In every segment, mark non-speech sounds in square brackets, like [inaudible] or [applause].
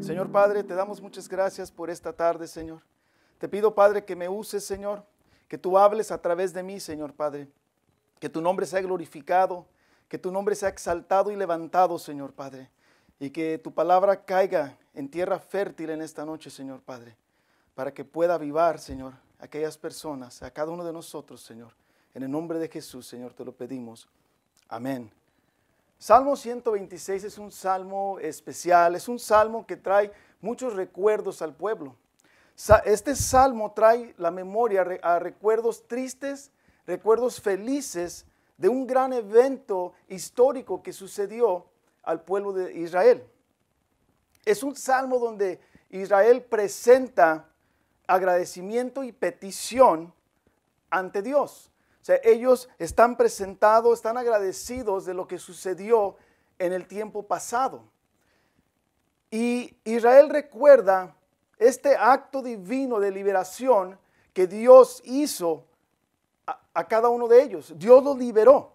Señor Padre, te damos muchas gracias por esta tarde, Señor. Te pido, Padre, que me uses, Señor, que tú hables a través de mí, Señor Padre. Que tu nombre sea glorificado, que tu nombre sea exaltado y levantado, Señor Padre. Y que tu palabra caiga en tierra fértil en esta noche, Señor Padre, para que pueda avivar, Señor, aquellas personas, a cada uno de nosotros, Señor. En el nombre de Jesús, Señor, te lo pedimos. Amén. Salmo 126 es un salmo especial, es un salmo que trae muchos recuerdos al pueblo. Este salmo trae la memoria a recuerdos tristes, recuerdos felices de un gran evento histórico que sucedió al pueblo de Israel. Es un salmo donde Israel presenta agradecimiento y petición ante Dios. O sea, ellos están presentados, están agradecidos de lo que sucedió en el tiempo pasado. Y Israel recuerda este acto divino de liberación que Dios hizo a, cada uno de ellos. Dios los liberó.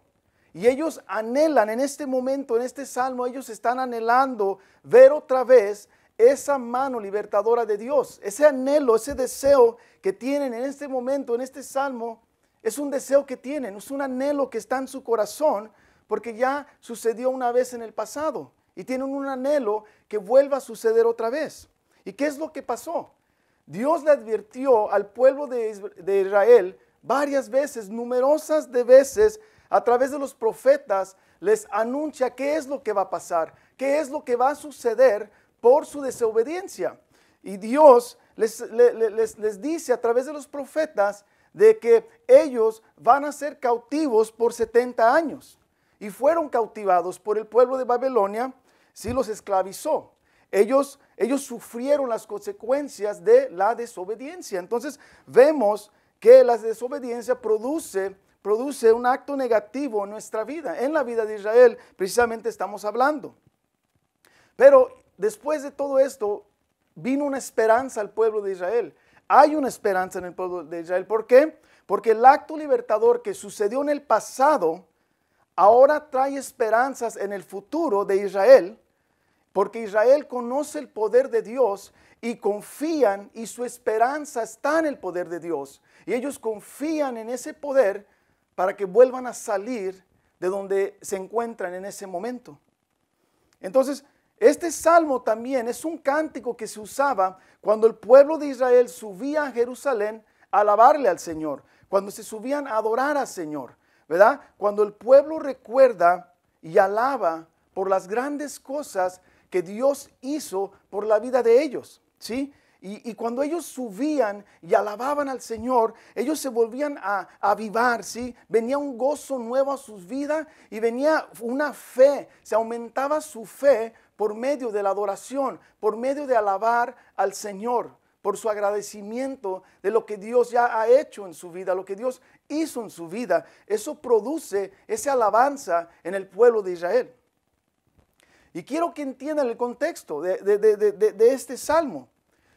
Y ellos anhelan en este momento, en este salmo, ellos están anhelando ver otra vez esa mano libertadora de Dios. Ese anhelo, ese deseo que tienen en este momento, en este salmo, es un deseo que tienen, es un anhelo que está en su corazón porque ya sucedió una vez en el pasado y tienen un anhelo que vuelva a suceder otra vez. ¿Y qué es lo que pasó? Dios le advirtió al pueblo de Israel varias veces, numerosas de veces, a través de los profetas, les anuncia qué es lo que va a pasar, qué es lo que va a suceder por su desobediencia. Y Dios les, les dice a través de los profetas de que ellos van a ser cautivos por 70 años y fueron cautivados por el pueblo de Babilonia, si los esclavizó. Ellos, ellos sufrieron las consecuencias de la desobediencia. Entonces vemos que la desobediencia produce, produce un acto negativo en nuestra vida. En la vida de Israel precisamente estamos hablando. Pero después de todo esto, vino una esperanza al pueblo de Israel. Hay una esperanza en el pueblo de Israel. ¿Por qué? Porque el acto libertador que sucedió en el pasado ahora trae esperanzas en el futuro de Israel, porque Israel conoce el poder de Dios y confían y su esperanza está en el poder de Dios. Y ellos confían en ese poder para que vuelvan a salir de donde se encuentran en ese momento. Entonces, este salmo también es un cántico que se usaba cuando el pueblo de Israel subía a Jerusalén a alabarle al Señor, cuando se subían a adorar al Señor, ¿verdad? Cuando el pueblo recuerda y alaba por las grandes cosas que Dios hizo por la vida de ellos, ¿sí? Y, cuando ellos subían y alababan al Señor, ellos se volvían a, a, avivar, ¿sí? Venía un gozo nuevo a sus vidas y venía una fe, se aumentaba su fe por medio de la adoración, por medio de alabar al Señor, por su agradecimiento de lo que Dios ya ha hecho en su vida, lo que Dios hizo en su vida. Eso produce esa alabanza en el pueblo de Israel. Y quiero que entiendan el contexto de, este salmo.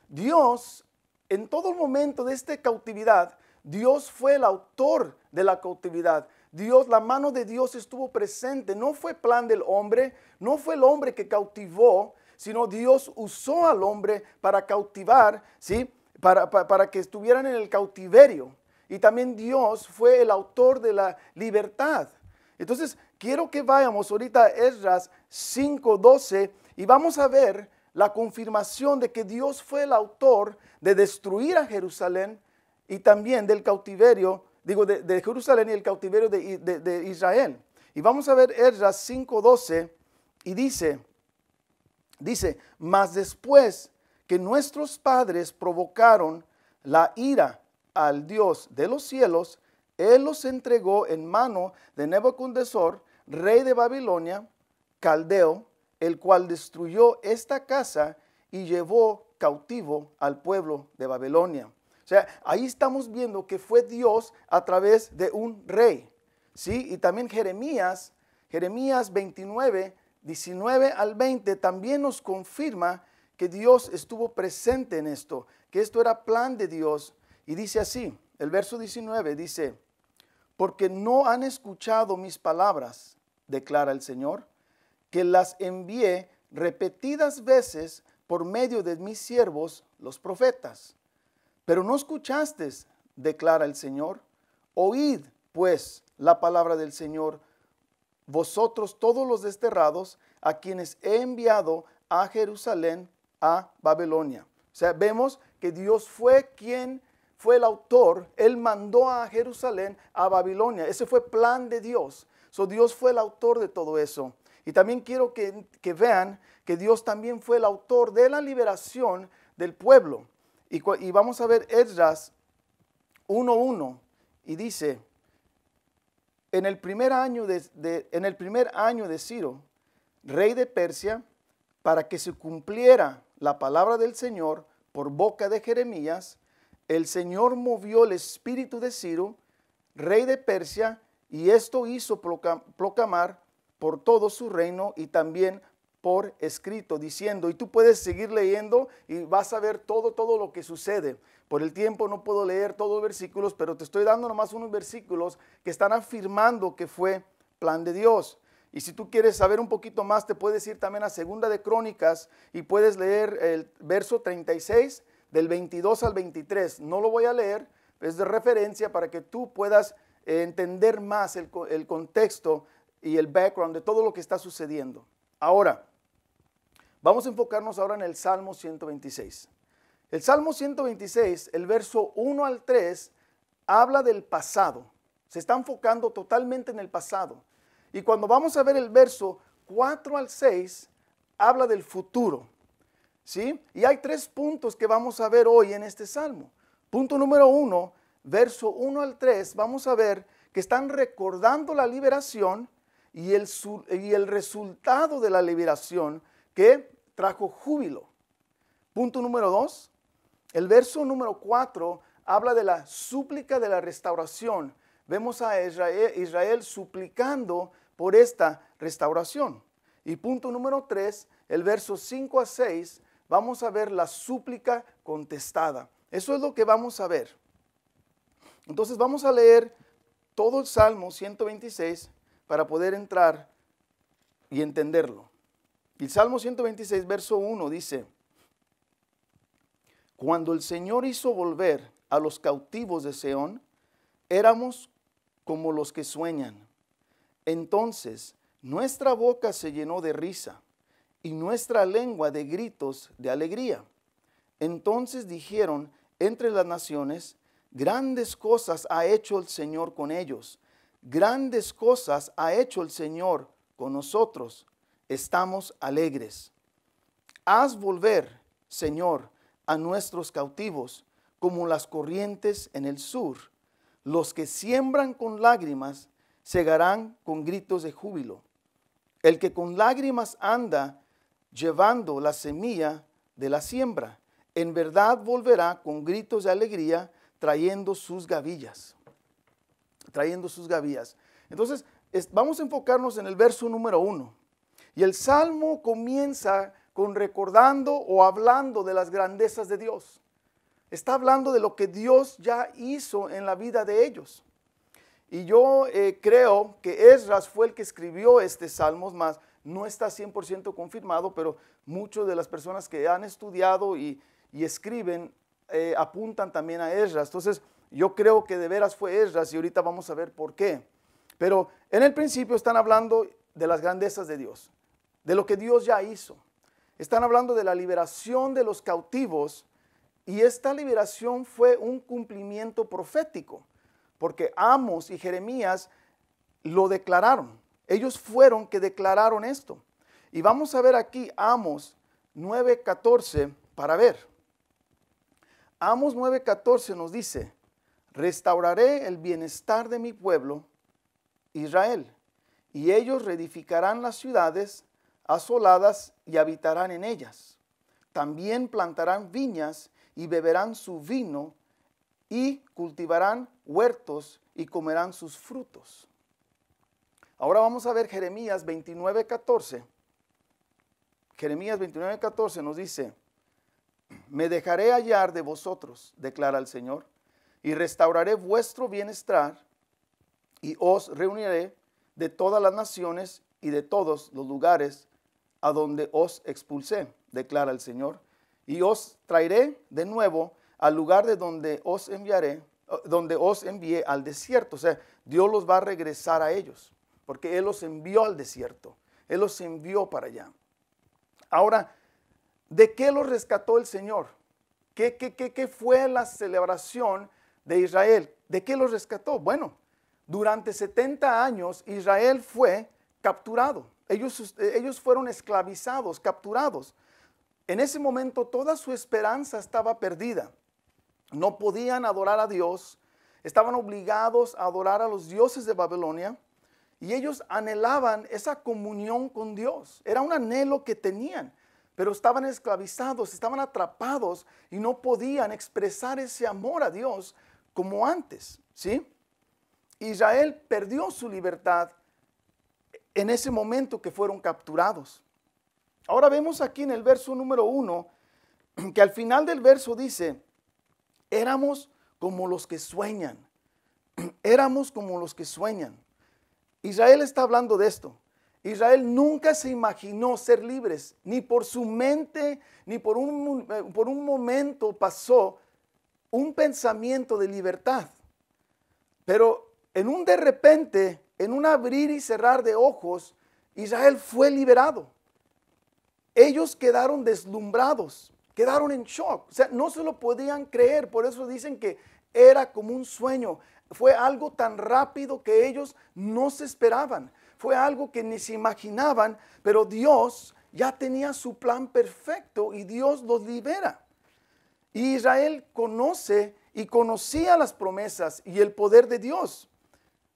Dios, en todo el momento de esta cautividad, Dios fue el autor de la cautividad. Dios, la mano de Dios estuvo presente. No fue plan del hombre, no fue el hombre que cautivó, sino Dios usó al hombre para cautivar, ¿sí? Para, que estuvieran en el cautiverio. Y también Dios fue el autor de la libertad. Entonces, quiero que vayamos ahorita a Esdras 5:12 y vamos a ver la confirmación de que Dios fue el autor de destruir a Jerusalén y también del cautiverio digo, de, Jerusalén y el cautiverio de, Israel. Y vamos a ver Esdras 5.12 y dice, dice, mas después que nuestros padres provocaron la ira al Dios de los cielos, Él los entregó en mano de Nebuchadnezzar, rey de Babilonia, caldeo, el cual destruyó esta casa y llevó cautivo al pueblo de Babilonia. O sea, ahí estamos viendo que fue Dios a través de un rey. ¿sí? Y también Jeremías, Jeremías 29, 19 al 20, también nos confirma que Dios estuvo presente en esto, que esto era plan de Dios. Y dice así, el verso 19 dice, porque no han escuchado mis palabras, declara el Señor, que las envié repetidas veces por medio de mis siervos, los profetas pero no escuchaste, declara el Señor. Oíd, pues, la palabra del Señor, vosotros todos los desterrados, a quienes he enviado a Jerusalén, a Babilonia. O sea, vemos que Dios fue quien fue el autor, Él mandó a Jerusalén, a Babilonia. Ese fue plan de Dios. So, Dios fue el autor de todo eso. Y también quiero que vean que Dios también fue el autor de la liberación del pueblo. Y, vamos a ver Esdras 1.1 y dice, en el, primer año de, en el primer año de Ciro, rey de Persia, para que se cumpliera la palabra del Señor por boca de Jeremías, el Señor movió el espíritu de Ciro, rey de Persia, y esto hizo proclamar por todo su reino y también por escrito diciendo, y tú puedes seguir leyendo y vas a ver todo, todo lo que sucede. Por el tiempo no puedo leer todos los versículos, pero te estoy dando nomás unos versículos que están afirmando que fue plan de Dios. Y si tú quieres saber un poquito más, te puedes ir también a Segunda de Crónicas y puedes leer el verso 36 del 22 al 23. No lo voy a leer, es de referencia para que tú puedas entender más el, el contexto y el background de todo lo que está sucediendo. Ahora, Vamos a enfocarnos ahora en el Salmo 126. El Salmo 126, el verso 1 al 3, habla del pasado. Se está enfocando totalmente en el pasado. Y cuando vamos a ver el verso 4 al 6, habla del futuro. ¿Sí? Y hay tres puntos que vamos a ver hoy en este Salmo. Punto número 1, verso 1 al 3, vamos a ver que están recordando la liberación y el, y el resultado de la liberación que trajo júbilo. Punto número dos, el verso número cuatro habla de la súplica de la restauración. Vemos a Israel, suplicando por esta restauración. Y punto número tres, el verso cinco a seis, vamos a ver la súplica contestada. Eso es lo que vamos a ver. Entonces vamos a leer todo el Salmo 126 para poder entrar y entenderlo. El Salmo 126, verso 1 dice, cuando el Señor hizo volver a los cautivos de Seón, éramos como los que sueñan. Entonces nuestra boca se llenó de risa y nuestra lengua de gritos de alegría. Entonces dijeron entre las naciones, grandes cosas ha hecho el Señor con ellos, grandes cosas ha hecho el Señor con nosotros, estamos alegres. Haz volver, Señor, a nuestros cautivos como las corrientes en el sur. Los que siembran con lágrimas segarán con gritos de júbilo. El que con lágrimas anda llevando la semilla de la siembra, en verdad volverá con gritos de alegría trayendo sus gavillas. Trayendo sus gavillas. Entonces, vamos a enfocarnos en el verso número uno. Y el salmo comienza con recordando o hablando de las grandezas de Dios. Está hablando de lo que Dios ya hizo en la vida de ellos. Y yo eh, creo que Esdras fue el que escribió este salmo, más no está 100% confirmado, pero muchas de las personas que han estudiado y, escriben eh, apuntan también a Esdras. Entonces, yo creo que de veras fue Esdras y ahorita vamos a ver por qué. Pero en el principio están hablando de las grandezas de Dios de lo que Dios ya hizo. Están hablando de la liberación de los cautivos y esta liberación fue un cumplimiento profético, porque Amos y Jeremías lo declararon. Ellos fueron que declararon esto. Y vamos a ver aquí Amos 9:14 para ver. Amos 9:14 nos dice, restauraré el bienestar de mi pueblo, Israel, y ellos reedificarán las ciudades asoladas y habitarán en ellas. También plantarán viñas y beberán su vino y cultivarán huertos y comerán sus frutos. Ahora vamos a ver Jeremías 29, 14. Jeremías 29, 14 nos dice, me dejaré hallar de vosotros, declara el Señor, y restauraré vuestro bienestar y os reuniré de todas las naciones y de todos los lugares a donde os expulsé, declara el Señor, y os traeré de nuevo al lugar de donde os enviaré, donde os envié al desierto. O sea, Dios los va a regresar a ellos, porque Él los envió al desierto, Él los envió para allá. Ahora, ¿de qué los rescató el Señor? ¿Qué, qué, qué, qué fue la celebración de Israel? ¿De qué los rescató? Bueno, durante 70 años Israel fue capturado ellos, eh, ellos fueron esclavizados, capturados. En ese momento toda su esperanza estaba perdida. No podían adorar a Dios, estaban obligados a adorar a los dioses de Babilonia y ellos anhelaban esa comunión con Dios. Era un anhelo que tenían, pero estaban esclavizados, estaban atrapados y no podían expresar ese amor a Dios como antes, ¿sí? Israel perdió su libertad en ese momento que fueron capturados. Ahora vemos aquí en el verso número uno. [clears throat] que al final del verso dice, éramos como los que sueñan, [clears throat] éramos como los que sueñan. Israel está hablando de esto. Israel nunca se imaginó ser libres, ni por su mente, ni por un, eh, por un momento pasó un pensamiento de libertad. Pero en un de repente en un abrir y cerrar de ojos, Israel fue liberado. Ellos quedaron deslumbrados, quedaron en shock. O sea, no se lo podían creer. Por eso dicen que era como un sueño. Fue algo tan rápido que ellos no se esperaban. Fue algo que ni se imaginaban, pero Dios ya tenía su plan perfecto y Dios los libera. Y Israel conoce y conocía las promesas y el poder de Dios.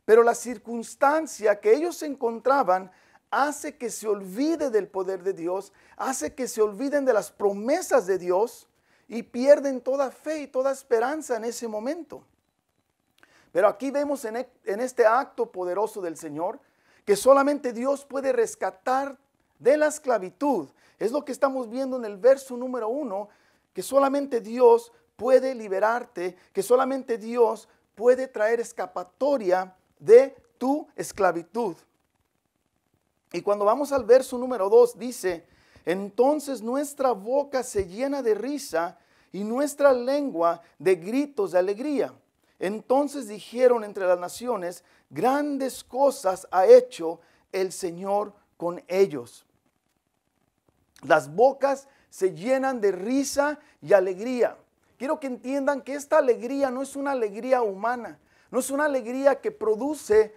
Pero la circunstancia que ellos se encontraban hace que se olvide del poder de Dios, hace que se olviden de las promesas de Dios y pierden toda fe y toda esperanza en ese momento. Pero aquí vemos en, e, en este acto poderoso del Señor que solamente Dios puede rescatar de la esclavitud. Es lo que estamos viendo en el verso número uno, que solamente Dios puede liberarte, que solamente Dios puede traer escapatoria de tu esclavitud. Y cuando vamos al verso número 2, dice, entonces nuestra boca se llena de risa y nuestra lengua de gritos de alegría. Entonces dijeron entre las naciones, grandes cosas ha hecho el Señor con ellos. Las bocas se llenan de risa y alegría. Quiero que entiendan que esta alegría no es una alegría humana, no es una alegría que produce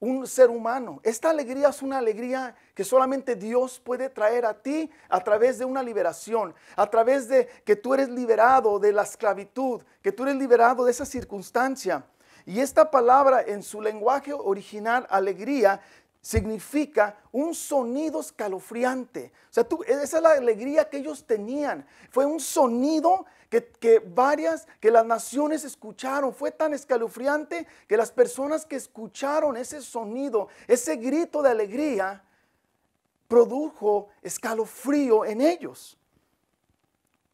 un ser humano. Esta alegría es una alegría que solamente Dios puede traer a ti a través de una liberación, a través de que tú eres liberado de la esclavitud, que tú eres liberado de esa circunstancia. Y esta palabra en su lenguaje original, alegría, significa un sonido escalofriante. O sea, tú, esa es la alegría que ellos tenían. Fue un sonido que, varias, que las naciones escucharon. Fue tan escalofriante que las personas que escucharon ese sonido, ese grito de alegría, produjo escalofrío en ellos.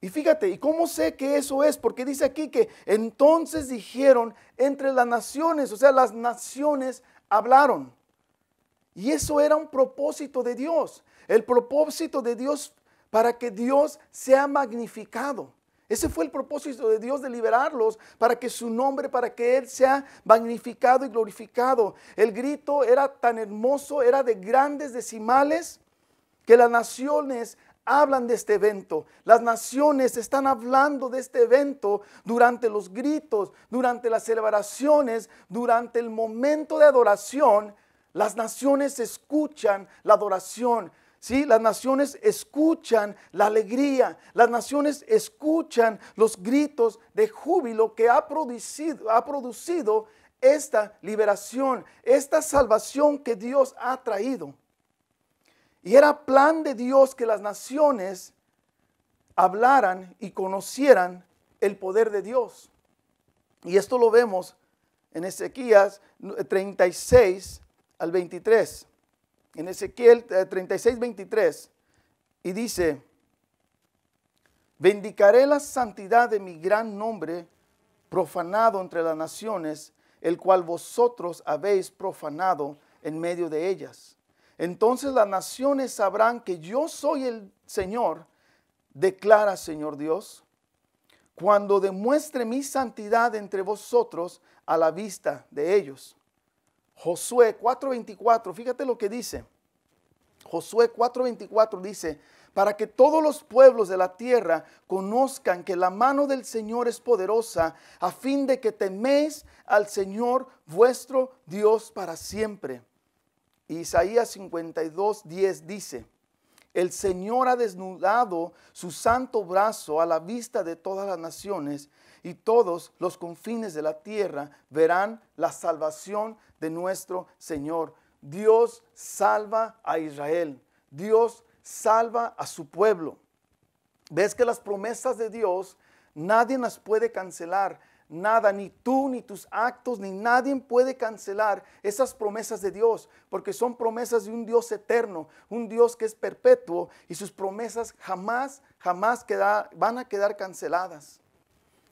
Y fíjate, ¿y cómo sé que eso es? Porque dice aquí que entonces dijeron entre las naciones, o sea, las naciones hablaron. Y eso era un propósito de Dios. El propósito de Dios para que Dios sea magnificado. Ese fue el propósito de Dios de liberarlos para que su nombre, para que Él sea magnificado y glorificado. El grito era tan hermoso, era de grandes decimales, que las naciones hablan de este evento. Las naciones están hablando de este evento durante los gritos, durante las celebraciones, durante el momento de adoración. Las naciones escuchan la adoración. ¿sí? Las naciones escuchan la alegría, las naciones escuchan los gritos de júbilo que ha producido, ha producido esta liberación, esta salvación que Dios ha traído. Y era plan de Dios que las naciones hablaran y conocieran el poder de Dios. Y esto lo vemos en Ezequías 36 al 23 en Ezequiel 36, eh, 23, y dice, Vendicaré la santidad de mi gran nombre profanado entre las naciones, el cual vosotros habéis profanado en medio de ellas. Entonces las naciones sabrán que yo soy el Señor, declara Señor Dios, cuando demuestre mi santidad entre vosotros a la vista de ellos. Josué 4:24, fíjate lo que dice. Josué 4:24 dice, para que todos los pueblos de la tierra conozcan que la mano del Señor es poderosa, a fin de que teméis al Señor vuestro Dios para siempre. Isaías 52:10 dice, el Señor ha desnudado su santo brazo a la vista de todas las naciones y todos los confines de la tierra verán la salvación de nuestro Señor. Dios salva a Israel. Dios salva a su pueblo. Ves que las promesas de Dios nadie las puede cancelar. Nada, ni tú, ni tus actos, ni nadie puede cancelar esas promesas de Dios, porque son promesas de un Dios eterno, un Dios que es perpetuo, y sus promesas jamás, jamás van a quedar canceladas.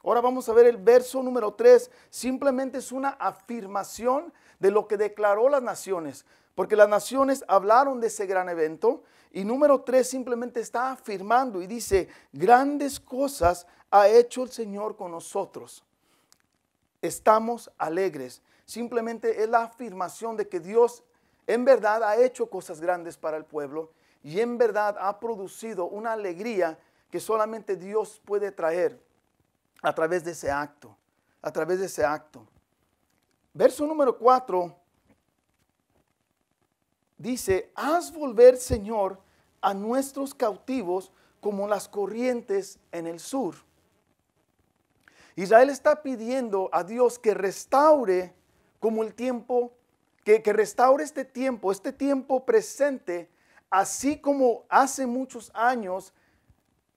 Ahora vamos a ver el verso número 3. Simplemente es una afirmación de lo que declaró las naciones, porque las naciones hablaron de ese gran evento. Y número 3 simplemente está afirmando y dice, grandes cosas ha hecho el Señor con nosotros. Estamos alegres. Simplemente es la afirmación de que Dios en verdad ha hecho cosas grandes para el pueblo y en verdad ha producido una alegría que solamente Dios puede traer a través de ese acto, a través de ese acto. Verso número 4 dice, haz volver, Señor, a nuestros cautivos como las corrientes en el sur. Israel está pidiendo a Dios que restaure como el tiempo, que, que, restaure este tiempo, este tiempo presente, así como hace muchos años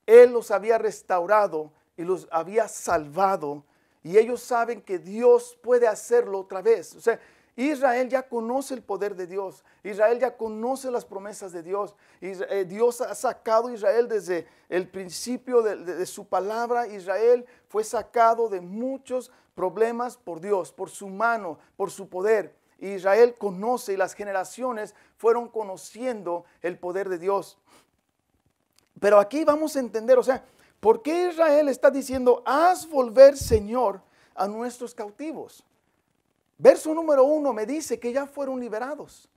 Él los había restaurado y los había salvado. Y ellos saben que Dios puede hacerlo otra vez. O sea, Israel ya conoce el poder de Dios. Israel ya conoce las promesas de Dios. Eh, Dios ha sacado a Israel desde el principio de, de, su palabra. Israel fue sacado de muchos problemas por Dios, por su mano, por su poder. Israel conoce y las generaciones fueron conociendo el poder de Dios. Pero aquí vamos a entender, o sea, ¿Por qué Israel está diciendo, haz volver, Señor, a nuestros cautivos? Verso número uno me dice que ya fueron liberados.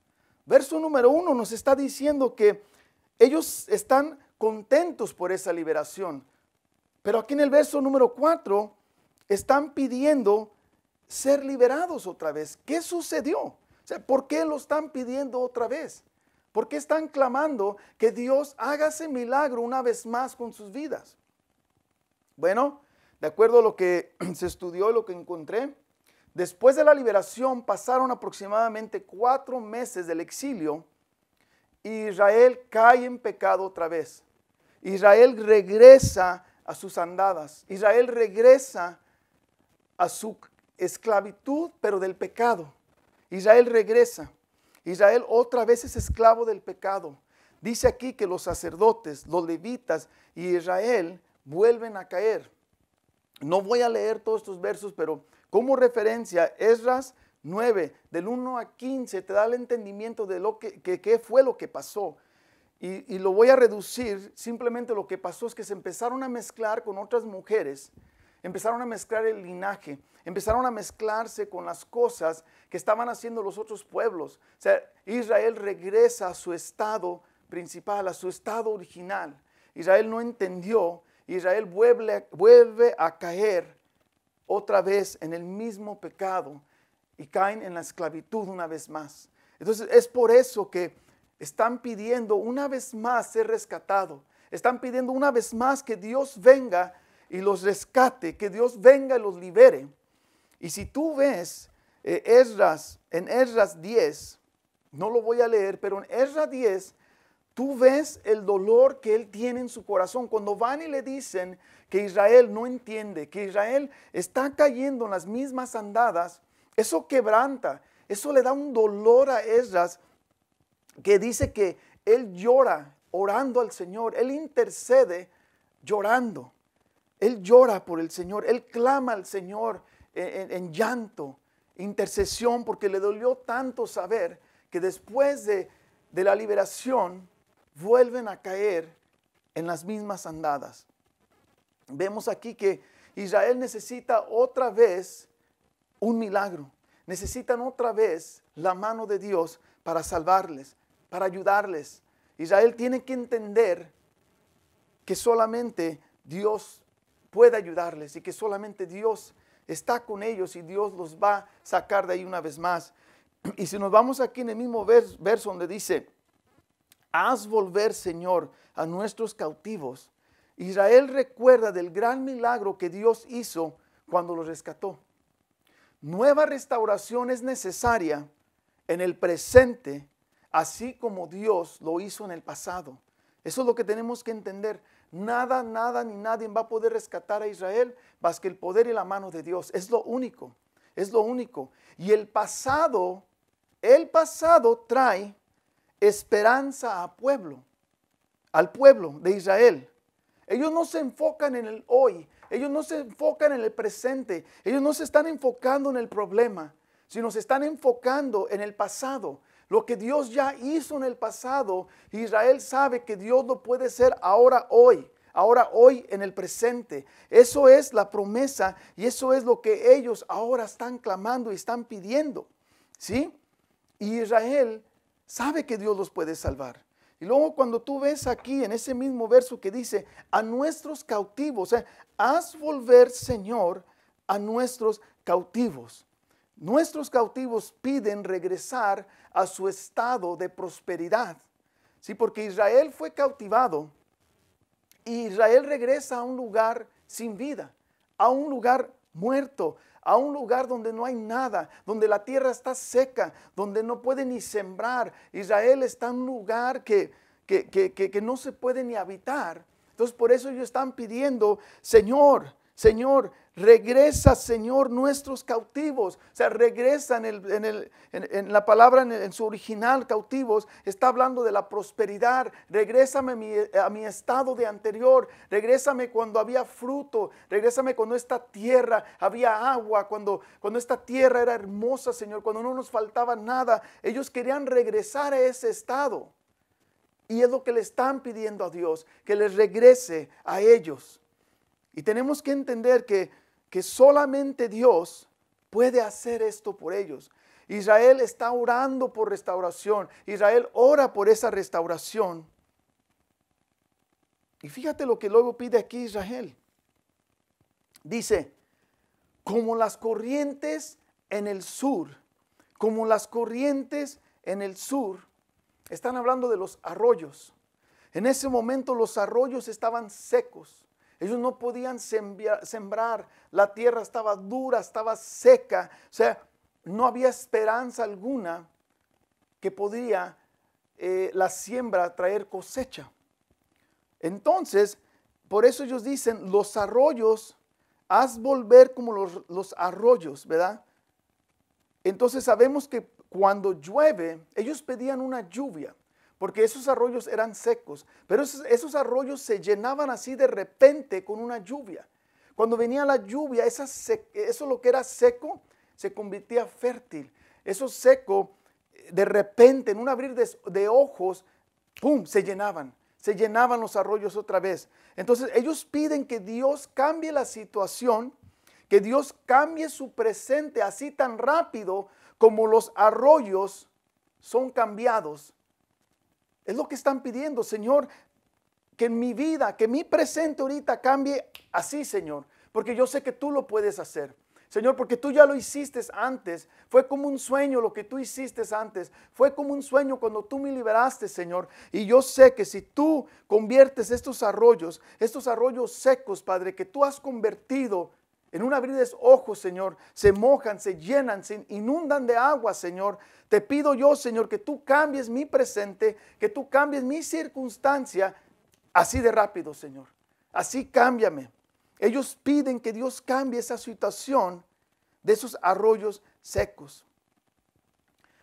Verso número uno nos está diciendo que ellos están contentos por esa liberación. Pero aquí en el verso número cuatro están pidiendo ser liberados otra vez. ¿Qué sucedió? O sea, ¿por qué lo están pidiendo otra vez? ¿Por qué están clamando que Dios haga ese milagro una vez más con sus vidas? Bueno, de acuerdo a lo que [clears throat] se estudió y lo que encontré, después de la liberación pasaron aproximadamente cuatro meses del exilio y Israel cae en pecado otra vez. Israel regresa a sus andadas. Israel regresa a su esclavitud, pero del pecado. Israel regresa. Israel otra vez es esclavo del pecado. Dice aquí que los sacerdotes, los levitas y Israel vuelven a caer. No voy a leer todos estos versos, pero como referencia, esras 9, del 1 a 15, te da el entendimiento de lo que, fue lo que pasó. Y, y, lo voy a reducir, simplemente lo que pasó es que se empezaron a mezclar con otras mujeres, empezaron a mezclar el linaje, empezaron a mezclarse con las cosas que estaban haciendo los otros pueblos. O sea, Israel regresa a su estado principal, a su estado original. Israel no entendió Israel vuelve, vuelve a caer otra vez en el mismo pecado y caen en la esclavitud una vez más. Entonces es por eso que están pidiendo una vez más ser rescatado. Están pidiendo una vez más que Dios venga y los rescate, que Dios venga y los libere. Y si tú ves eh, en Esdras 10, no lo voy a leer, pero en Esdras 10 Tú ves el dolor que él tiene en su corazón. Cuando van y le dicen que Israel no entiende, que Israel está cayendo en las mismas andadas, eso quebranta, eso le da un dolor a Esdras que dice que él llora orando al Señor, él intercede llorando, él llora por el Señor, él clama al Señor en, llanto, intercesión, porque le dolió tanto saber que después de, de la liberación, vuelven a caer en las mismas andadas. Vemos aquí que Israel necesita otra vez un milagro. Necesitan otra vez la mano de Dios para salvarles, para ayudarles. Israel tiene que entender que solamente Dios puede ayudarles y que solamente Dios está con ellos y Dios los va a sacar de ahí una vez más. [clears throat] Y si nos vamos aquí en el mismo verso, donde dice, Haz volver, Señor, a nuestros cautivos. Israel recuerda del gran milagro que Dios hizo cuando los rescató. Nueva restauración es necesaria en el presente, así como Dios lo hizo en el pasado. Eso es lo que tenemos que entender. Nada, nada ni nadie va a poder rescatar a Israel más que el poder y la mano de Dios. Es lo único, es lo único. Y el pasado, el pasado trae esperanza a pueblo, al pueblo de Israel. Ellos no se enfocan en el hoy, ellos no se enfocan en el presente, ellos no se están enfocando en el problema, sino se están enfocando en el pasado. Lo que Dios ya hizo en el pasado, Israel sabe que Dios lo puede hacer ahora, hoy, ahora, hoy, en el presente. Eso es la promesa y eso es lo que ellos ahora están clamando y están pidiendo. ¿Sí? Y Israel sabe que Dios los puede salvar. Y luego cuando tú ves aquí en ese mismo verso que dice, a nuestros cautivos, haz volver, Señor, a nuestros cautivos. Nuestros cautivos piden regresar a su estado de prosperidad. Sí, porque Israel fue cautivado y Israel regresa a un lugar sin vida, a un lugar muerto, a un lugar donde no hay nada, donde la tierra está seca, donde no puede ni sembrar. Israel está en un lugar que, que, que, no se puede ni habitar. Entonces por eso ellos están pidiendo, Señor, Señor, regresa, Señor, nuestros cautivos. O sea, regresa en, la palabra, en, su original, cautivos, está hablando de la prosperidad. Regrésame a mi estado de anterior. Regrésame cuando había fruto. Regrésame cuando esta tierra había agua, cuando, cuando esta tierra era hermosa, Señor, cuando no nos faltaba nada. Ellos querían regresar a ese estado. Y es lo que le están pidiendo a Dios, que les regrese a ellos. Y tenemos que entender que, solamente Dios puede hacer esto por ellos. Israel está orando por restauración. Israel ora por esa restauración. Y fíjate lo que luego pide aquí Israel. Dice, como las corrientes en el sur, como las corrientes en el sur, están hablando de los arroyos. En ese momento los arroyos estaban secos. Ellos no podían sembrar, la tierra estaba dura, estaba seca, o sea, no había esperanza alguna que podría eh, la siembra traer cosecha. Entonces, por eso ellos dicen, los arroyos, haz volver como los arroyos, ¿verdad? Entonces sabemos que cuando llueve, ellos pedían una lluvia porque esos arroyos eran secos, pero esos, arroyos se llenaban así de repente con una lluvia. Cuando venía la lluvia, eso lo que era seco se convertía fértil. Eso seco, de repente, en un abrir de ojos, ¡pum!, se llenaban, se llenaban los arroyos otra vez. Entonces ellos piden que Dios cambie la situación, que Dios cambie su presente así tan rápido como los arroyos son cambiados es lo que están pidiendo, Señor, que en mi vida, que mi presente ahorita cambie así, Señor, porque yo sé que tú lo puedes hacer. Señor, porque tú ya lo hiciste antes. Fue como un sueño lo que tú hiciste antes. Fue como un sueño cuando tú me liberaste, Señor. Y yo sé que si tú conviertes estos arroyos, estos arroyos secos, Padre, que tú has convertido en un abrir de ojos, Señor, se mojan, se llenan, se inundan de agua, Señor. Te pido yo, Señor, que tú cambies mi presente, que tú cambies mi circunstancia así de rápido, Señor. Así cámbiame. Ellos piden que Dios cambie esa situación de esos arroyos secos.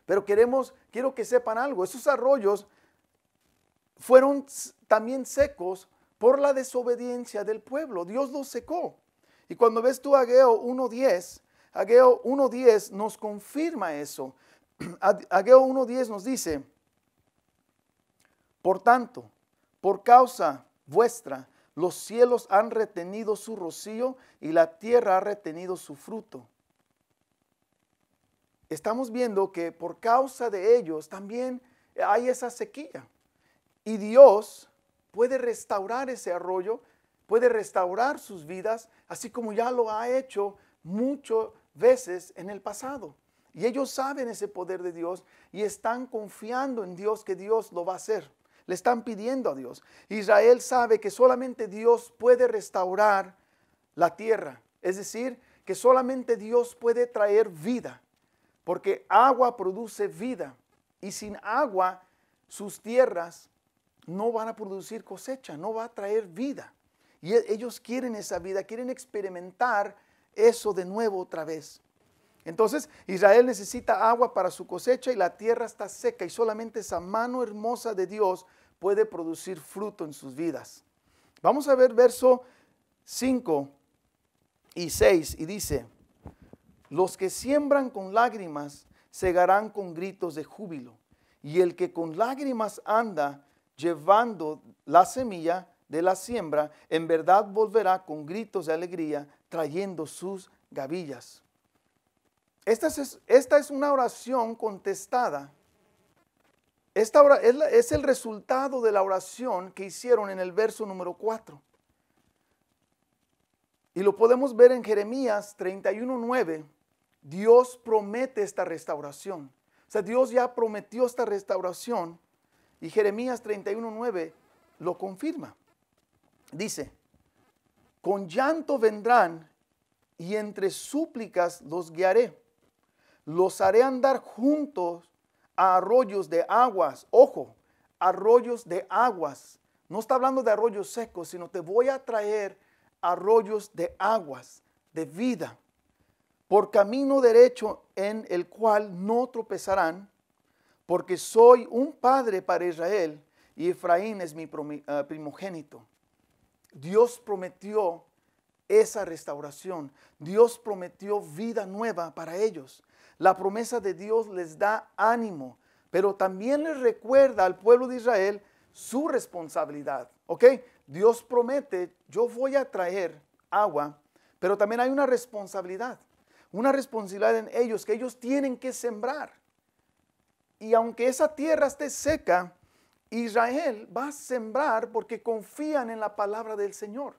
Pero queremos, quiero que sepan algo, esos arroyos fueron también secos por la desobediencia del pueblo. Dios los secó. Y cuando ves tú Ageo 1.10, Ageo 1.10 nos confirma eso. Ageo 1.10 nos dice, por tanto, por causa vuestra, los cielos han retenido su rocío y la tierra ha retenido su fruto. Estamos viendo que por causa de ellos también hay esa sequía. Y Dios puede restaurar ese arroyo puede restaurar sus vidas, así como ya lo ha hecho muchas veces en el pasado. Y ellos saben ese poder de Dios y están confiando en Dios que Dios lo va a hacer. Le están pidiendo a Dios. Israel sabe que solamente Dios puede restaurar la tierra. Es decir, que solamente Dios puede traer vida. Porque agua produce vida. Y sin agua, sus tierras no van a producir cosecha, no va a traer vida. Y e, ellos quieren esa vida, quieren experimentar eso de nuevo otra vez. Entonces Israel necesita agua para su cosecha y la tierra está seca y solamente esa mano hermosa de Dios puede producir fruto en sus vidas. Vamos a ver verso 5 y 6 y dice, los que siembran con lágrimas segarán con gritos de júbilo y el que con lágrimas anda llevando la semilla de la siembra, en verdad volverá con gritos de alegría, trayendo sus gavillas. Esta es, esta es una oración contestada. Esta es, es el resultado de la oración que hicieron en el verso número 4. Y lo podemos ver en Jeremías 31.9. Dios promete esta restauración. O sea, Dios ya prometió esta restauración y Jeremías 31.9 lo confirma dice, con llanto vendrán y entre súplicas los guiaré. Los haré andar juntos a arroyos de aguas. Ojo, arroyos de aguas. No está hablando de arroyos secos, sino te voy a traer arroyos de aguas, de vida, por camino derecho en el cual no tropezarán, porque soy un padre para Israel y Efraín es mi eh, primogénito. Dios prometió esa restauración. Dios prometió vida nueva para ellos. La promesa de Dios les da ánimo, pero también les recuerda al pueblo de Israel su responsabilidad. ¿Ok? Dios promete, yo voy a traer agua, pero también hay una responsabilidad. Una responsabilidad en ellos que ellos tienen que sembrar. Y aunque esa tierra esté seca, Israel va a sembrar porque confían en la palabra del Señor.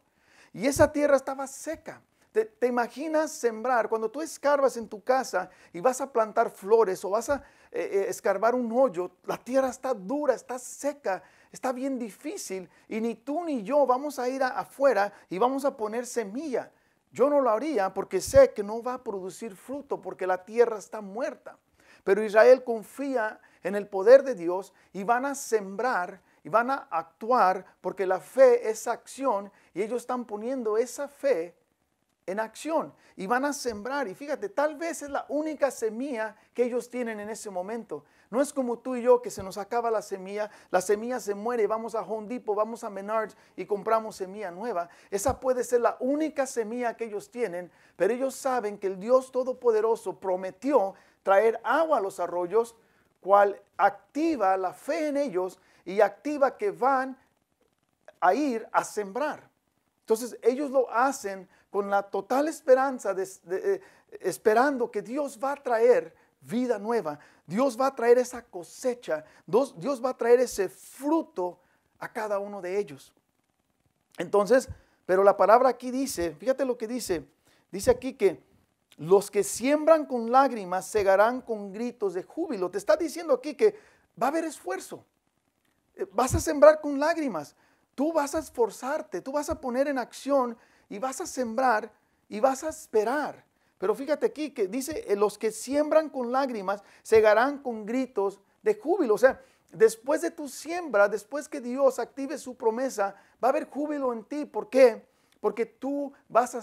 Y esa tierra estaba seca. Te, imaginas sembrar, cuando tú escarbas en tu casa y vas a plantar flores o vas a eh, eh, escarbar un hoyo, la tierra está dura, está seca, está bien difícil y ni tú ni yo vamos a ir afuera y vamos a poner semilla. Yo no lo haría porque sé que no va a producir fruto porque la tierra está muerta. Pero Israel confía en el poder de Dios y van a sembrar y van a actuar porque la fe es acción y ellos están poniendo esa fe en acción y van a sembrar. Y fíjate, tal vez es la única semilla que ellos tienen en ese momento. No es como tú y yo que se nos acaba la semilla, la semilla se muere, vamos a Home vamos a Menards y compramos semilla nueva. Esa puede ser la única semilla que ellos tienen, pero ellos saben que el Dios Todopoderoso prometió traer agua a los arroyos cual activa la fe en ellos y activa que van a ir a sembrar. Entonces ellos lo hacen con la total esperanza, de, eh, esperando que Dios va a traer vida nueva, Dios va a traer esa cosecha, Dios va a traer ese fruto a cada uno de ellos. Entonces, pero la palabra aquí dice, fíjate lo que dice, dice aquí que los que siembran con lágrimas segarán con gritos de júbilo. Te está diciendo aquí que va a haber esfuerzo. Eh, vas a sembrar con lágrimas. Tú vas a esforzarte, tú vas a poner en acción y vas a sembrar y vas a esperar. Pero fíjate aquí que dice, eh, los que siembran con lágrimas segarán con gritos de júbilo. O sea, después de tu siembra, después que Dios active su promesa, va a haber júbilo en ti. ¿Por qué? porque tú vas a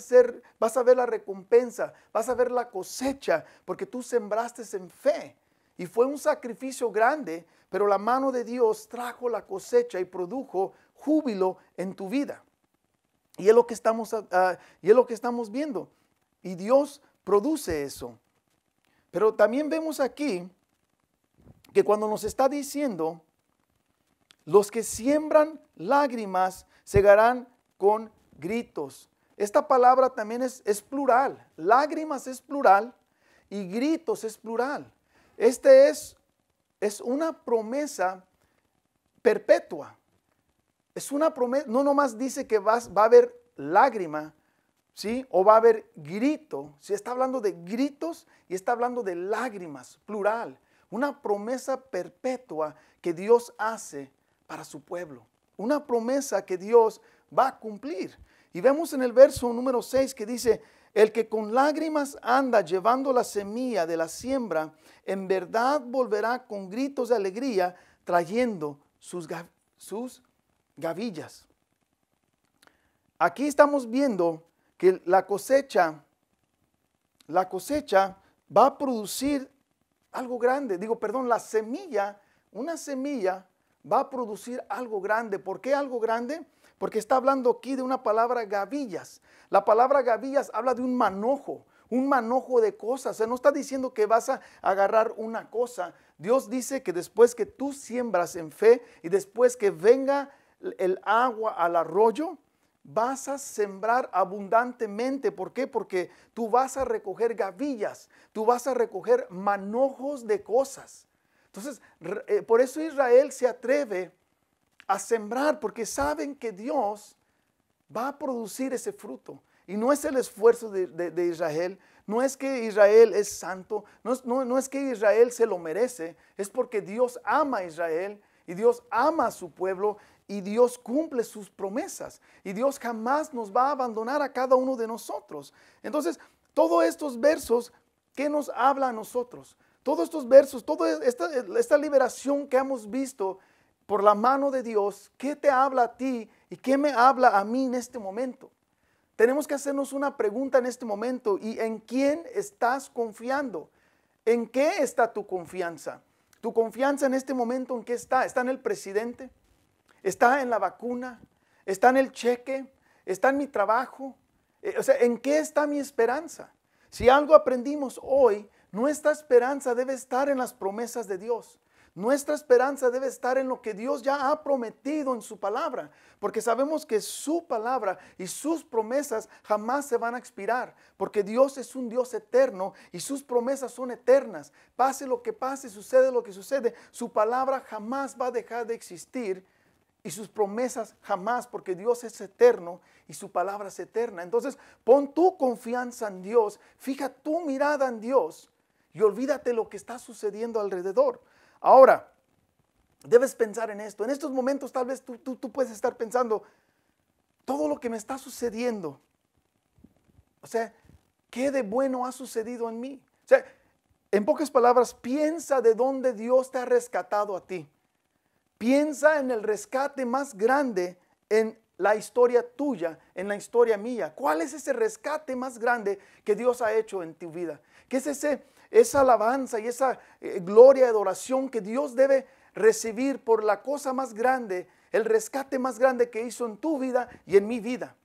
vas a ver la recompensa, vas a ver la cosecha, porque tú sembraste en fe. Y fue un sacrificio grande, pero la mano de Dios trajo la cosecha y produjo júbilo en tu vida. Y es lo que estamos, ah, ah, y es lo que estamos viendo. Y Dios produce eso. Pero también vemos aquí que cuando nos está diciendo, los que siembran lágrimas segarán con gritos. Esta palabra también es, es plural. Lágrimas es plural y gritos es plural. Este es, es una promesa perpetua. Es una promesa, no nomás dice que va a haber lágrima, ¿sí? O va a haber grito. Si está hablando de gritos y está hablando de lágrimas, plural. Una promesa perpetua que Dios hace para su pueblo. Una promesa que Dios va a cumplir. Y vemos en el verso número 6 que dice, el que con lágrimas anda llevando la semilla de la siembra, en verdad volverá con gritos de alegría trayendo sus, sus gavillas. Aquí estamos viendo que la cosecha, la cosecha va a producir algo grande. Digo, perdón, la semilla, una semilla va a producir algo grande. ¿Por qué algo grande? porque está hablando aquí de una palabra gavillas. La palabra gavillas habla de un manojo, un manojo de cosas. O no está diciendo que vas a agarrar una cosa. Dios dice que después que tú siembras en fe y después que venga el agua al arroyo, vas a sembrar abundantemente. ¿Por qué? Porque tú vas a recoger gavillas, tú vas a recoger manojos de cosas. Entonces, eh, por eso Israel se atreve a sembrar porque saben que Dios va a producir ese fruto. Y no es el esfuerzo de, Israel, no es que Israel es santo, no es, que Israel se lo merece, es porque Dios ama a Israel y Dios ama a su pueblo y Dios cumple sus promesas y Dios jamás nos va a abandonar a cada uno de nosotros. Entonces, todos estos versos que nos habla a nosotros, todos estos versos, toda esta, esta liberación que hemos visto por la mano de Dios, ¿qué te habla a ti y qué me habla a mí en este momento? Tenemos que hacernos una pregunta en este momento y en quién estás confiando. ¿En qué está tu confianza? ¿Tu confianza en este momento en qué está? ¿Está en el presidente? ¿Está en la vacuna? ¿Está en el cheque? ¿Está en mi trabajo? Eh, o sea, ¿en qué está mi esperanza? Si algo aprendimos hoy, nuestra esperanza debe estar en las promesas de Dios. Nuestra esperanza debe estar en lo que Dios ya ha prometido en su palabra, porque sabemos que su palabra y sus promesas jamás se van a expirar, porque Dios es un Dios eterno y sus promesas son eternas. Pase lo que pase, sucede lo que sucede, su palabra jamás va a dejar de existir y sus promesas jamás, porque Dios es eterno y su palabra es eterna. Entonces, pon tu confianza en Dios, fija tu mirada en Dios y olvídate lo que está sucediendo alrededor. Ahora, debes pensar en esto. En estos momentos tal vez tú, puedes estar pensando, todo lo que me está sucediendo, o sea, ¿qué de bueno ha sucedido en mí? O sea, en pocas palabras, piensa de dónde Dios te ha rescatado a ti. Piensa en el rescate más grande en la historia tuya, en la historia mía. ¿Cuál es ese rescate más grande que Dios ha hecho en tu vida? ¿Qué es ese esa alabanza y esa eh, gloria de adoración que Dios debe recibir por la cosa más grande, el rescate más grande que hizo en tu vida y en mi vida.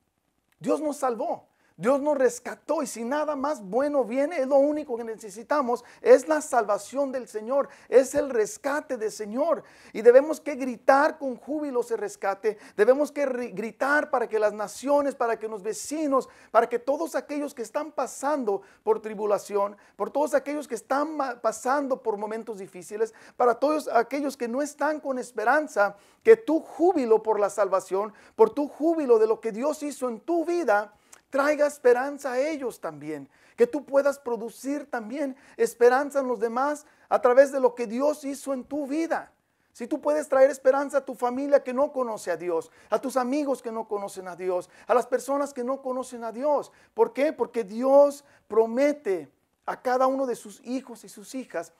Dios nos salvó. Dios nos rescató y si nada más bueno viene, es lo único que necesitamos, es la salvación del Señor, es el rescate del Señor. Y debemos que gritar con júbilo ese rescate, debemos que gritar para que las naciones, para que los vecinos, para que todos aquellos que están pasando por tribulación, por todos aquellos que están pasando por momentos difíciles, para todos aquellos que no están con esperanza, que tu júbilo por la salvación, por tu júbilo de lo que Dios hizo en tu vida, traiga esperanza a ellos también, que tú puedas producir también esperanza en los demás a través de lo que Dios hizo en tu vida. Si tú puedes traer esperanza a tu familia que no conoce a Dios, a tus amigos que no conocen a Dios, a las personas que no conocen a Dios. ¿Por qué? Porque Dios promete a cada uno de sus hijos y sus hijas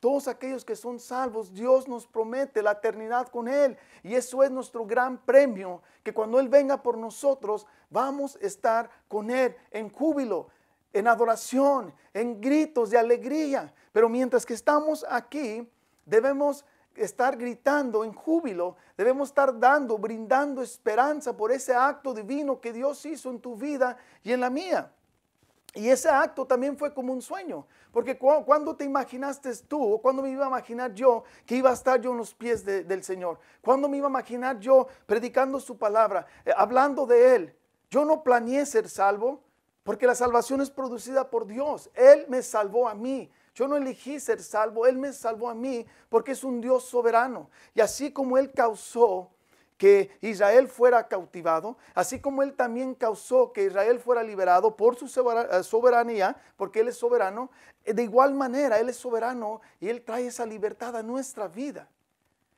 todos aquellos que son salvos, Dios nos promete la eternidad con Él. Y eso es nuestro gran premio, que cuando Él venga por nosotros, vamos a estar con Él en júbilo, en adoración, en gritos de alegría. Pero mientras que estamos aquí, debemos estar gritando en júbilo, debemos estar dando, brindando esperanza por ese acto divino que Dios hizo en tu vida y en la mía. Y ese acto también fue como un sueño, porque cuando te imaginaste tú, o cuando me iba a imaginar yo que iba a estar yo en los pies del Señor, cuando me iba a imaginar yo predicando su palabra, eh, hablando de Él, yo no planeé ser salvo, porque la salvación es producida por Dios. Él me salvó a mí. Yo no elegí ser salvo, Él me salvó a mí porque es un Dios soberano. Y así como Él causó que Israel fuera cautivado, así como él también causó que Israel fuera liberado por su eh, soberanía, porque él es soberano, eh, de igual manera él es soberano y él trae esa libertad a nuestra vida.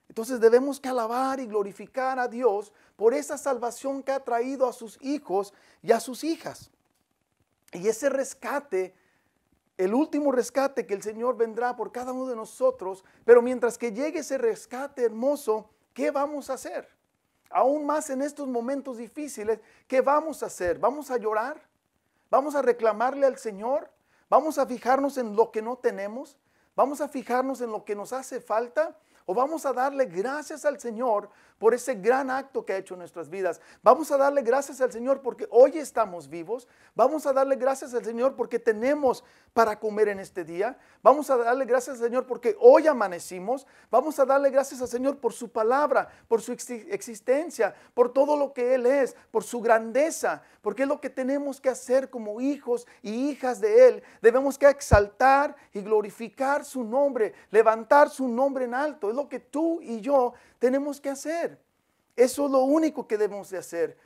Entonces debemos que alabar y glorificar a Dios por esa salvación que ha traído a sus hijos y a sus hijas. Y ese rescate el último rescate que el Señor vendrá por cada uno de nosotros, pero mientras que llegue ese rescate hermoso, ¿qué vamos a hacer? aún más en estos momentos difíciles, ¿qué vamos a hacer? ¿Vamos a llorar? ¿Vamos a reclamarle al Señor? ¿Vamos a fijarnos en lo que no tenemos? ¿Vamos a fijarnos en lo que nos hace falta? ¿O vamos a darle gracias al Señor por ese gran acto que ha hecho en nuestras vidas? ¿Vamos a darle gracias al Señor porque hoy estamos vivos? ¿Vamos a darle gracias al Señor porque tenemos para comer en este día. Vamos a darle gracias al Señor porque hoy amanecimos. Vamos a darle gracias al Señor por su palabra, por su existencia, por todo lo que Él es, por su grandeza, porque es lo que tenemos que hacer como hijos y hijas de Él. Debemos que exaltar y glorificar su nombre, levantar su nombre en alto. Es lo que tú y yo tenemos que hacer. Eso es lo único que debemos de hacer.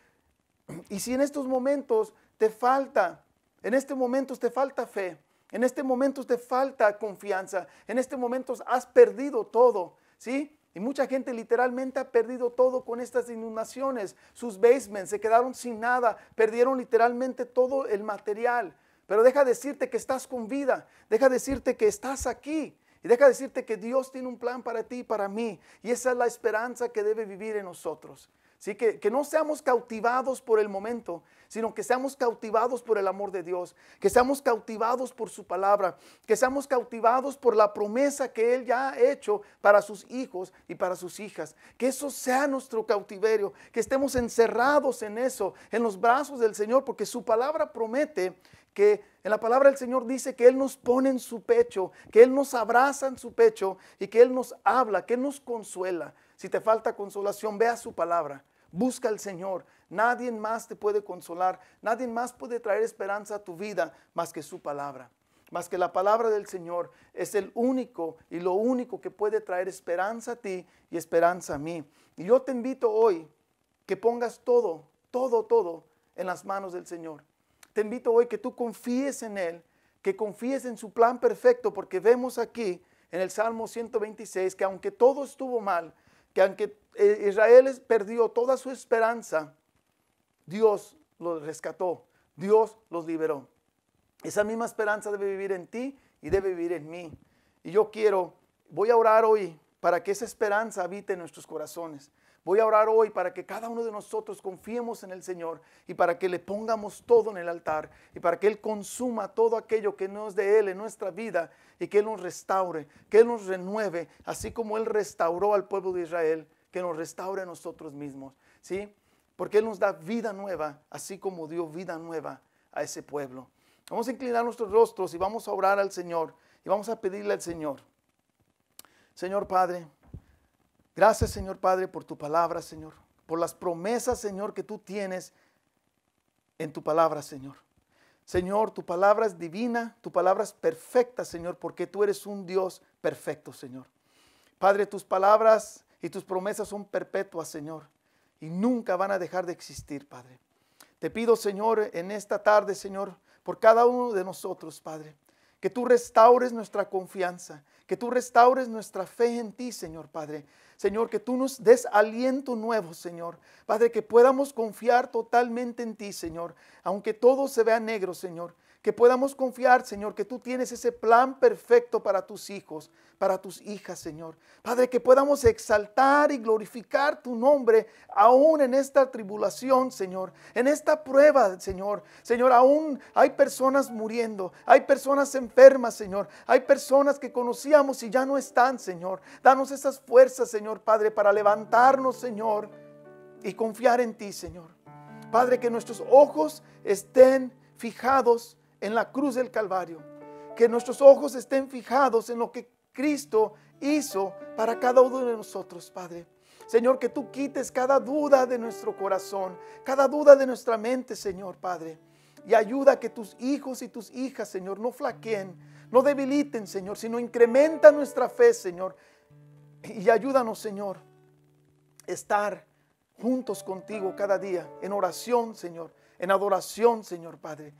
Y si en estos momentos te falta, en este momento te falta fe, en este momento te falta confianza. En este momento has perdido todo, ¿sí? Y mucha gente literalmente ha perdido todo con estas inundaciones. Sus basements se quedaron sin nada, perdieron literalmente todo el material. Pero deja decirte que estás con vida, deja decirte que estás aquí. Y deja decirte que Dios tiene un plan para ti y para mí. Y esa es la esperanza que debe vivir en nosotros. ¿sí? Que, que, no seamos cautivados por el momento, sino que seamos cautivados por el amor de Dios, que seamos cautivados por su palabra, que seamos cautivados por la promesa que Él ya ha hecho para sus hijos y para sus hijas. Que eso sea nuestro cautiverio, que estemos encerrados en eso, en los brazos del Señor, porque su palabra promete que en la palabra del Señor dice que Él nos pone en su pecho, que Él nos abraza en su pecho y que Él nos habla, que Él nos consuela. Si te falta consolación, vea su palabra. Busca al Señor. Nadie más te puede consolar. Nadie más puede traer esperanza a tu vida más que su palabra. Más que la palabra del Señor es el único y lo único que puede traer esperanza a ti y esperanza a mí. Y yo te invito hoy que pongas todo, todo, todo en las manos del Señor. Te invito hoy que tú confíes en Él, que confíes en su plan perfecto, porque vemos aquí en el Salmo 126 que aunque todo estuvo mal, que aunque eh, Israel perdió toda su esperanza, Dios los rescató, Dios los liberó. Esa misma esperanza debe vivir en ti y debe vivir en mí. Y yo quiero, voy a orar hoy para que esa esperanza habite en nuestros corazones. Voy a orar hoy para que cada uno de nosotros confiemos en el Señor y para que le pongamos todo en el altar y para que Él consuma todo aquello que no es de Él en nuestra vida y que Él nos restaure, que Él nos renueve, así como Él restauró al pueblo de Israel, que nos restaure a nosotros mismos. ¿Sí? Porque Él nos da vida nueva, así como dio vida nueva a ese pueblo. Vamos a inclinar nuestros rostros y vamos a orar al Señor y vamos a pedirle al Señor. Señor Padre, Gracias, Señor Padre, por tu palabra, Señor. Por las promesas, Señor, que tú tienes en tu palabra, Señor. Señor, tu palabra es divina, tu palabra es perfecta, Señor, porque tú eres un Dios perfecto, Señor. Padre, tus palabras y tus promesas son perpetuas, Señor, y nunca van a dejar de existir, Padre. Te pido, Señor, en esta tarde, Señor, por cada uno de nosotros, Padre, que tú restaures nuestra confianza, que tú restaures nuestra fe en ti, Señor Padre, Señor, que tú nos des aliento nuevo, Señor. Padre, que podamos confiar totalmente en ti, Señor. Aunque todo se vea negro, Señor que podamos confiar, Señor, que tú tienes ese plan perfecto para tus hijos, para tus hijas, Señor. Padre, que podamos exaltar y glorificar tu nombre aún en esta tribulación, Señor, en esta prueba, Señor. Señor, aún hay personas muriendo, hay personas enfermas, Señor, hay personas que conocíamos y ya no están, Señor. Danos esas fuerzas, Señor, Padre, para levantarnos, Señor, y confiar en ti, Señor. Padre, que nuestros ojos estén fijados en la cruz del Calvario. Que nuestros ojos estén fijados en lo que Cristo hizo para cada uno de nosotros, Padre. Señor, que tú quites cada duda de nuestro corazón, cada duda de nuestra mente, Señor Padre. Y ayuda a que tus hijos y tus hijas, Señor, no flaqueen, no debiliten, Señor, sino incrementa nuestra fe, Señor. Y ayúdanos, Señor, estar juntos contigo cada día, en oración, Señor, en adoración, Señor Padre,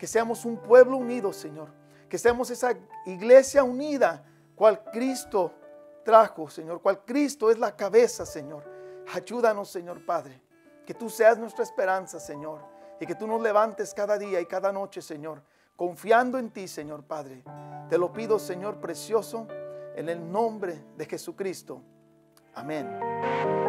que seamos un pueblo unido, Señor. Que seamos esa iglesia unida, cual Cristo trajo, Señor, cual Cristo es la cabeza, Señor. Ayúdanos, Señor Padre, que tú seas nuestra esperanza, Señor, y que tú nos levantes cada día y cada noche, Señor, confiando en ti, Señor Padre. Te lo pido, Señor precioso, en el nombre de Jesucristo. Amén.